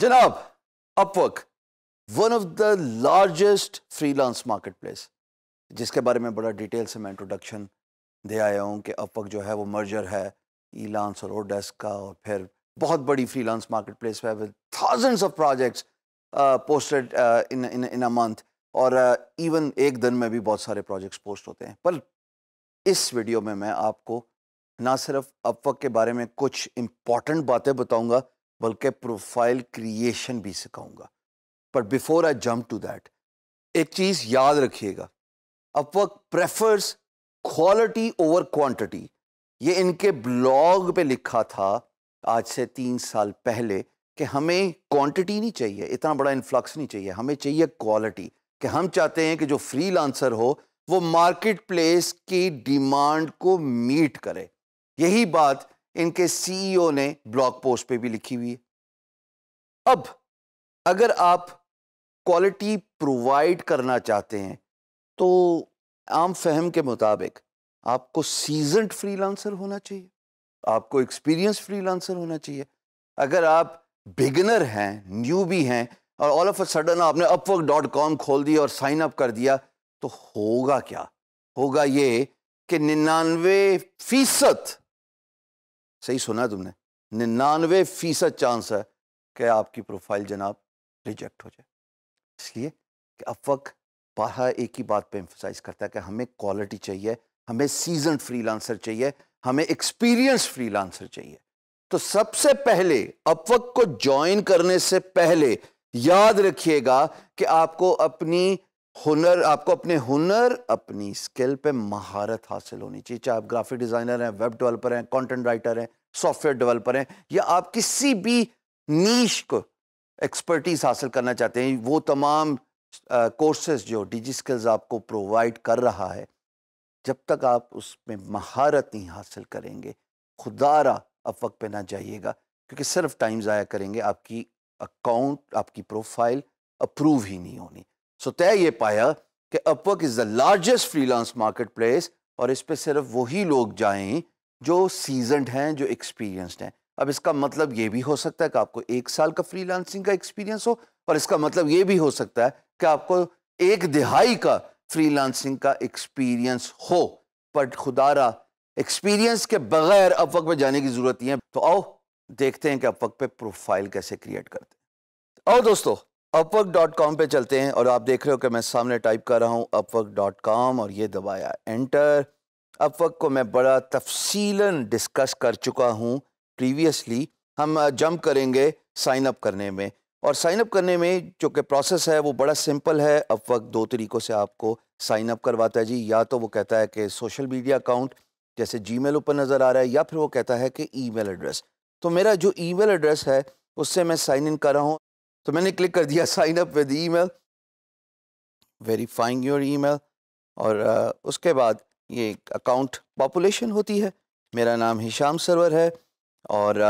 Janab, one of the largest freelance marketplace जिसके बारे में बड़ा डिटेल से मैं इंट्रोडक्शन दे आया हूँ कि अपवर्क जो है वो मर्जर है ईलांस और ओडेस्क का और फिर बहुत बड़ी फ्रीलांस मार्केटप्लेस है with thousands of projects posted in in in a month और इवन uh, एक दिन में भी बहुत सारे प्रोजेक्ट्स पोस्ट होते हैं पर इस वीडियो में मैं आपको ना सिर्फ अपवक के बारे में कुछ इम्पॉर्टेंट बातें बताऊंगा बल्कि प्रोफाइल क्रिएशन भी सिखाऊंगा but before I jump to that एक चीज़ याद रखिएगा Upwork prefers quality over quantity ये इनके ब्लॉग पे लिखा था आज से तीन साल पहले कि हमें क्वांटिटी नहीं चाहिए इतना बड़ा इन्फ्लक्स नहीं चाहिए हमें चाहिए क्वालिटी कि हम चाहते हैं कि जो फ्री लांसर हो वो मार्केट प्लेस की डिमांड को मीट करे यही बात इनके सीईओ e ने ब्लॉग पोस्ट पे भी लिखी हुई है अब अगर आप क्वालिटी प्रोवाइड करना चाहते हैं तो आम फहम के मुताबिक आपको सीजनड फ्रीलांसर होना चाहिए आपको एक्सपीरियंस फ्रीलांसर होना चाहिए अगर आप बिगनर हैं न्यू भी हैं और ऑल ऑफ अ सडन आपने अपवर्क डॉट कॉम खोल दिया और साइन अप कर दिया तो होगा क्या होगा ये कि निन्यानवे फीसद सही सुना है तुमने निन्यानवे फीसद चांस है कि आपकी प्रोफाइल जनाब रिजेक्ट हो जाए इसलिए कि अपवर्क बारह एक ही बात पे एम्फोसाइज करता है कि हमें क्वालिटी चाहिए हमें सीजन फ्रीलांसर चाहिए हमें एक्सपीरियंस फ्रीलांसर चाहिए तो सबसे पहले अपवक को ज्वाइन करने से पहले याद रखिएगा कि आपको अपनी हुनर आपको अपने हुनर अपनी स्किल पे महारत हासिल होनी चाहिए चाहे आप ग्राफिक डिज़ाइनर हैं वेब डेवलपर हैं कंटेंट राइटर हैं सॉफ्टवेयर डेवलपर हैं या आप किसी भी नीश को एक्सपर्टीज हासिल करना चाहते हैं वो तमाम कोर्सेज जो डिजी स्किल्स आपको प्रोवाइड कर रहा है जब तक आप उसमें महारत नहीं हासिल करेंगे खुदारा अब वक्त पे ना जाइएगा क्योंकि सिर्फ टाइम ज़ाया करेंगे आपकी अकाउंट आपकी प्रोफाइल अप्रूव ही नहीं होनी सो तय ये पाया कि Upwork is the largest freelance marketplace और इस पर सिर्फ वही लोग जाएं जो सीजनड हैं जो एक्सपीरियंसड हैं अब इसका मतलब ये भी हो सकता है कि आपको एक साल का फ्रीलांसिंग का एक्सपीरियंस हो और इसका मतलब ये भी हो सकता है कि आपको एक दिहाई का फ्रीलांसिंग का एक्सपीरियंस हो बट खुदारा एक्सपीरियंस के बगैर अपवक पे जाने की ज़रूरत नहीं है तो आओ देखते हैं कि अपवक पे प्रोफाइल कैसे क्रिएट करते हैं आओ दोस्तों अपवर्क डॉट कॉम पर चलते हैं और आप देख रहे हो कि मैं सामने टाइप कर रहा हूँ अपवर्क डॉट कॉम और ये दबाया एंटर अपवर्क को मैं बड़ा तफसीला डिस्कस कर चुका हूँ प्रीवियसली हम जंप करेंगे साइन अप करने में और साइन अप करने में जो कि प्रोसेस है वो बड़ा सिंपल है अपवर्क दो तरीक़ों से आपको साइन अप करवाता है जी या तो वो कहता है कि सोशल मीडिया अकाउंट जैसे जी मेल ऊपर नज़र आ रहा है या फिर वो कहता है कि ई मेल एड्रेस तो मेरा जो ई मेल एड्रेस है उससे मैं साइन इन कर रहा हूँ तो मैंने क्लिक कर दिया sign up with email verifying your email और उसके बाद ये अकाउंट पॉपुलेशन होती है मेरा नाम हिशाम सरवर है और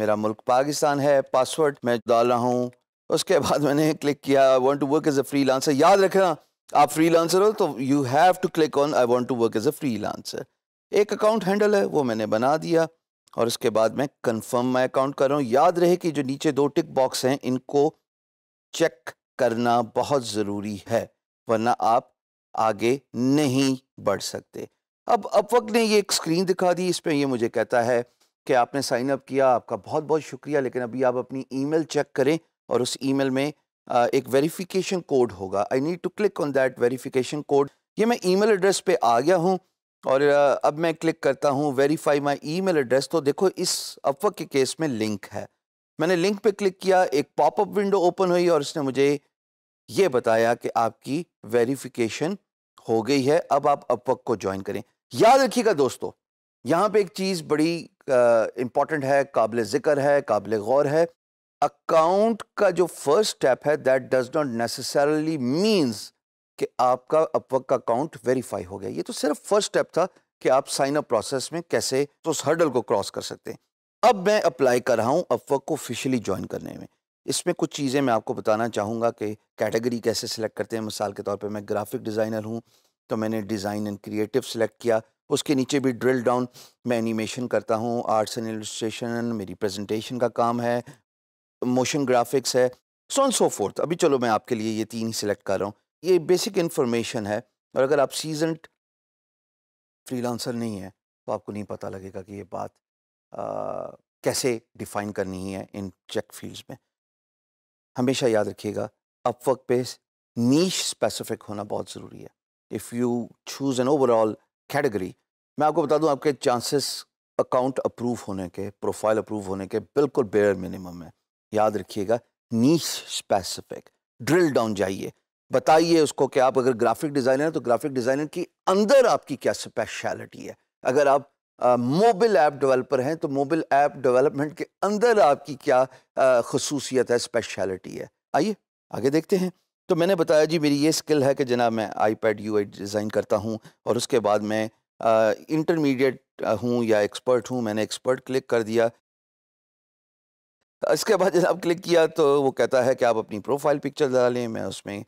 मेरा मुल्क पाकिस्तान है पासवर्ड मैं डाल रहा हूँ उसके बाद मैंने क्लिक किया I want to work as a free याद रखना आप फ्री हो तो you have to click on I want to work as a free एक अकाउंट हैंडल है वो मैंने बना दिया और उसके बाद मैं कंफर्म माई अकाउंट कर रहा हूँ याद रहे कि जो नीचे दो टिक बॉक्स हैं इनको चेक करना बहुत ज़रूरी है वरना आप आगे नहीं बढ़ सकते अब वक्त ने ये एक स्क्रीन दिखा दी इस पर यह मुझे कहता है कि आपने साइन अप किया आपका बहुत बहुत शुक्रिया लेकिन अभी आप अपनी ईमेल चेक करें और उस ईमेल में एक वेरिफिकेशन कोड होगा I need to click on that verification code ये मैं ईमेल एड्रेस पे आ गया हूँ और अब मैं क्लिक करता हूँ verify my email address तो देखो इस अफवा के केस में लिंक है मैंने लिंक पे क्लिक किया एक पॉपअप विंडो ओपन हुई और उसने मुझे ये बताया कि आपकी वेरिफिकेशन हो गई है अब आप अपवक को ज्वाइन करें याद रखिएगा दोस्तों यहाँ पे एक चीज़ बड़ी इम्पॉर्टेंट है काबिल ज़िक्र है काबिल गौर है अकाउंट का जो फर्स्ट स्टेप है that does not necessarily means कि आपका अपवर्क का अकाउंट वेरीफाई हो गया ये तो सिर्फ फर्स्ट स्टेप था कि आप साइन अप प्रोसेस में कैसे तो उस हर्डल को क्रॉस कर सकते हैं अब मैं अप्लाई कर रहा हूँ अपवर्क को ऑफिशियली ज्वाइन करने में इसमें कुछ चीज़ें मैं आपको बताना चाहूँगा कि कैटेगरी कैसे सिलेक्ट करते हैं मिसाल के तौर पर मैं ग्राफिक डिज़ाइनर हूँ तो मैंने डिज़ाइन एंड क्रिएटिव सिलेक्ट किया उसके नीचे भी ड्रिल डाउन मैं एनिमेशन करता हूँ आर्ट्स एंड एलिस्ट्रेशन मेरी प्रेजेंटेशन का काम है मोशन ग्राफिक्स है सो एंड सो फोर्थ अभी चलो मैं आपके लिए ये तीन ही सिलेक्ट कर रहा हूँ ये बेसिक इन्फॉर्मेशन है और अगर आप सीजन फ्रीलांसर नहीं है तो आपको नहीं पता लगेगा कि ये बात आ, कैसे डिफाइन करनी है इन चेक फील्ड्स में हमेशा याद रखिएगा अपवर्क पे नीच स्पेसिफिक होना बहुत ज़रूरी है if you choose an overall category मैं आपको बता दूं आपके चांसेस अकाउंट अप्रूव होने के प्रोफाइल अप्रूव होने के बिल्कुल बेयर मिनिमम है याद रखिएगा नीच स्पेसिफिक ड्रिल डाउन जाइए बताइए उसको कि आप अगर ग्राफिक डिज़ाइनर हैं तो ग्राफिक डिज़ाइनर की अंदर आपकी क्या स्पेशलिटी है अगर आप मोबाइल ऐप डेवलपर हैं तो मोबाइल ऐप डेवलपमेंट के अंदर आपकी क्या खसूसियत है स्पेशलिटी है आइए आगे देखते हैं तो मैंने बताया जी मेरी ये स्किल है कि जनाब मैं आई पैड यू डिज़ाइन करता हूँ और उसके बाद मैं इंटरमीडिएट हूँ या एक्सपर्ट हूँ मैंने एक्सपर्ट क्लिक कर दिया इसके बाद जनाब क्लिक किया तो वो कहता है कि आप अपनी प्रोफाइल पिक्चर डालें मैं उसमें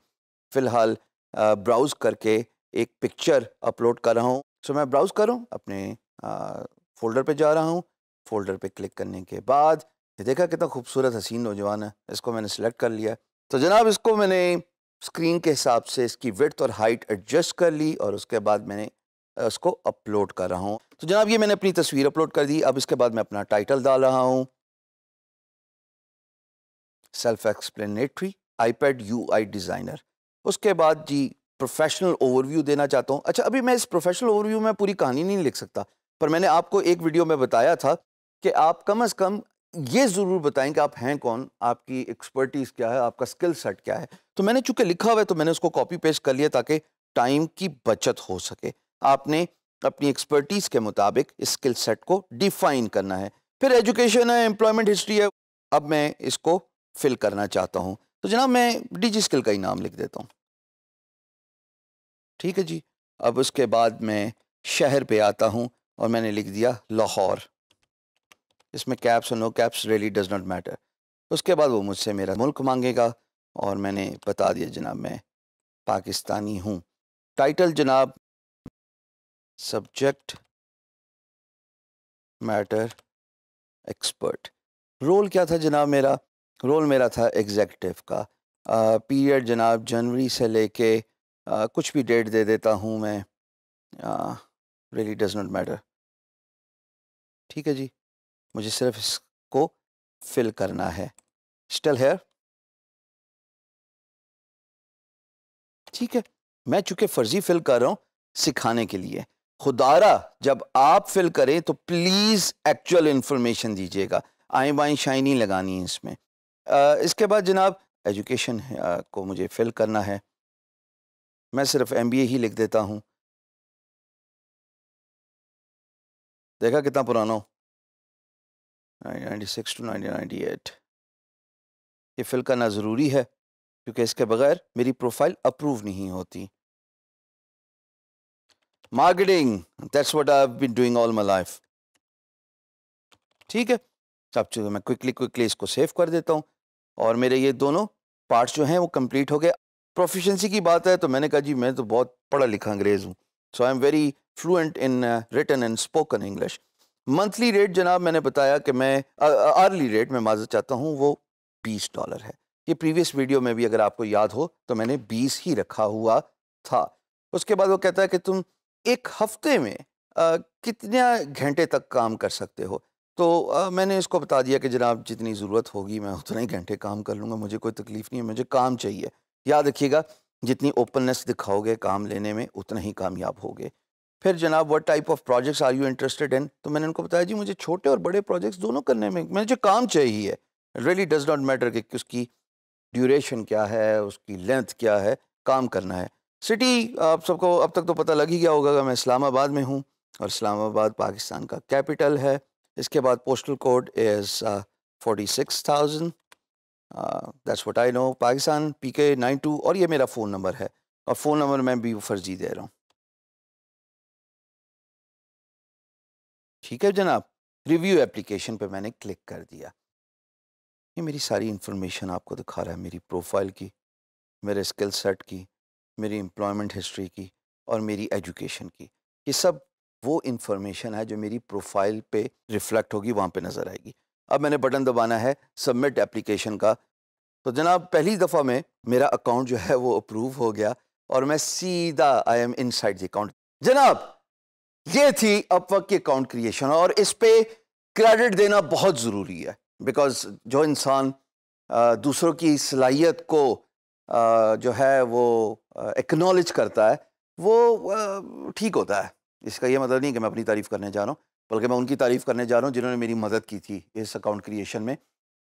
फ़िलहाल ब्राउज़ करके एक पिक्चर अपलोड कर रहा हूँ सो मैं ब्राउज़ करूँ अपने फ़ोल्डर पे जा रहा हूँ फ़ोल्डर पे क्लिक करने के बाद ये देखा कितना खूबसूरत हसीन नौजवान है इसको मैंने सेलेक्ट कर लिया तो जनाब इसको मैंने स्क्रीन के हिसाब से इसकी विथ और हाइट एडजस्ट कर ली और उसके बाद मैंने उसको अपलोड कर रहा हूँ तो जनाब ये मैंने अपनी तस्वीर अपलोड कर दी अब इसके बाद मैं अपना टाइटल डाल रहा हूँ self explanatory iPad UI designer उसके बाद जी प्रोफेशनल ओवरव्यू देना चाहता हूँ अच्छा अभी मैं इस प्रोफेशनल ओवरव्यू में पूरी कहानी नहीं लिख सकता पर मैंने आपको एक वीडियो में बताया था कि आप कम अज़ कम ये ज़रूर बताएं कि आप हैं कौन आपकी एक्सपर्टीज़ क्या है आपका स्किल सेट क्या है तो मैंने चूंकि लिखा हुआ है तो मैंने उसको कॉपी पेस्ट कर लिया ताकि टाइम की बचत हो सके आपने अपनी एक्सपर्टीज़ के मुताबिक स्किल सेट को डिफाइन करना है फिर एजुकेशन है एम्प्लॉयमेंट हिस्ट्री है अब मैं इसको फिल करना चाहता हूँ तो जनाब मैं डिजी स्किल का ही नाम लिख देता हूँ ठीक है जी अब उसके बाद मैं शहर पे आता हूँ और मैंने लिख दिया लाहौर इसमें कैप्स और no caps really does not matter उसके बाद वो मुझसे मेरा मुल्क मांगेगा और मैंने बता दिया जनाब मैं पाकिस्तानी हूँ टाइटल जनाब सब्जेक्ट मैटर एक्सपर्ट रोल क्या था जनाब मेरा रोल मेरा था एग्जेक्टिव का पीरियड जनाब जनवरी से लेके कुछ भी डेट दे देता हूँ मैं रियली डज नॉट मैटर ठीक है जी मुझे सिर्फ इसको फिल करना है स्टिल हेयर ठीक है मैं चूंकि फर्जी फिल कर रहा हूँ सिखाने के लिए खुदारा जब आप फिल करें तो प्लीज़ एक्चुअल इंफॉर्मेशन दीजिएगा आई बाई शाइनी लगानी है इसमें इसके बाद जनाब एजुकेशन को मुझे फिल करना है मैं सिर्फ एमबीए ही लिख देता हूँ देखा कितना पुराना हो ninety six to nineteen ninety eight ये फिल करना ज़रूरी है क्योंकि इसके बगैर मेरी प्रोफाइल अप्रूव नहीं होती marketing that's what I been doing all my life ठीक है अब चलो मैं क्विकली क्विकली इसको सेव कर देता हूँ और मेरे ये दोनों पार्ट्स जो हैं वो कंप्लीट हो गए प्रोफिशेंसी की बात है तो मैंने कहा जी मैं तो बहुत पढ़ा लिखा अंग्रेज़ हूँ so I am very fluent in written and spoken English monthly rate जनाब मैंने बताया कि मैं अर्ली uh, रेट uh, मैं माजत चाहता हूँ वो बीस डॉलर है ये प्रीवियस वीडियो में भी अगर आपको याद हो तो मैंने बीस ही रखा हुआ था उसके बाद वो कहता है कि तुम एक हफ्ते में आ, uh, कितने घंटे तक काम कर सकते हो तो आ, मैंने इसको बता दिया कि जनाब जितनी ज़रूरत होगी मैं उतने ही घंटे काम कर लूँगा मुझे कोई तकलीफ़ नहीं है मुझे काम चाहिए याद रखिएगा जितनी ओपननेस दिखाओगे काम लेने में उतना ही कामयाब होगे फिर जनाब what type of projects are you interested in तो मैंने उनको बताया जी मुझे छोटे और बड़े प्रोजेक्ट्स दोनों करने में मुझे काम चाहिए रियली डज नॉट मैटर कि उसकी ड्यूरेशन क्या है उसकी लेंथ क्या है काम करना है सिटी आप सबको अब तक तो पता लग ही गया होगा कि मैं इस्लामाबाद में हूँ और इस्लामाबाद पाकिस्तान का कैपिटल है इसके बाद postal code is forty six thousand that's what I know Pakistan P K nine two और ये मेरा फ़ोन नंबर है और फ़ोन नंबर मैं भी फर्जी दे रहा हूँ ठीक है जनाब रिव्यू एप्लीकेशन पे मैंने क्लिक कर दिया ये मेरी सारी इंफॉर्मेशन आपको दिखा रहा है मेरी प्रोफाइल की मेरे स्किल सेट की मेरी एम्प्लॉयमेंट हिस्ट्री की और मेरी एजुकेशन की ये सब वो इन्फॉर्मेशन है जो मेरी प्रोफाइल पे रिफ्लेक्ट होगी वहाँ पे नज़र आएगी अब मैंने बटन दबाना है सबमिट एप्लीकेशन का तो जनाब पहली दफ़ा में मेरा अकाउंट जो है वो अप्रूव हो गया और मैं सीधा I am inside account जनाब ये थी वक्त की अकाउंट क्रिएशन और इस पर क्रेडिट देना बहुत ज़रूरी है बिकॉज जो इंसान दूसरों की सलाहियत को आ, जो है वो एक्नॉलेज करता है वो ठीक होता है इसका यह मतलब नहीं कि मैं अपनी तारीफ़ करने जा रहा हूँ बल्कि मैं उनकी तारीफ़ करने जा रहा हूँ जिन्होंने मेरी मदद की थी इस अकाउंट क्रिएशन में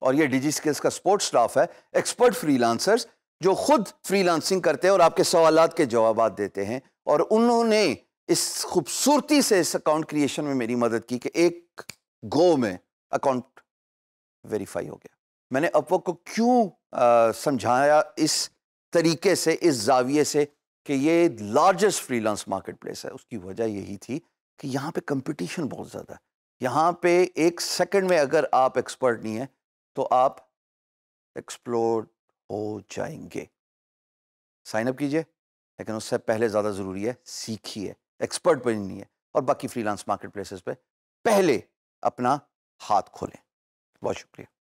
और ये डिजी स्किल्स का स्पोर्ट्स स्टाफ है एक्सपर्ट फ्रीलांसर्स जो खुद फ्रीलांसिंग करते हैं और आपके सवाल के जवाब देते हैं और उन्होंने इस खूबसूरती से इस अकाउंट क्रिएशन में मेरी मदद की कि एक गो में अकाउंट वेरीफाई हो गया मैंने अपवक को क्यों समझाया इस तरीके से इस जाविये से कि ये लार्जेस्ट फ्रीलांस मार्केट प्लेस है उसकी वजह यही थी कि यहाँ पे कंपटीशन बहुत ज़्यादा है यहाँ पे एक सेकंड में अगर आप एक्सपर्ट नहीं है तो आप एक्सप्लोर हो जाएंगे साइन अप कीजिए लेकिन उससे पहले ज़्यादा ज़रूरी है सीखिए एक्सपर्ट पर नहीं है और बाकी फ्रीलांस मार्केट प्लेसेस पे पहले अपना हाथ खोलें बहुत शुक्रिया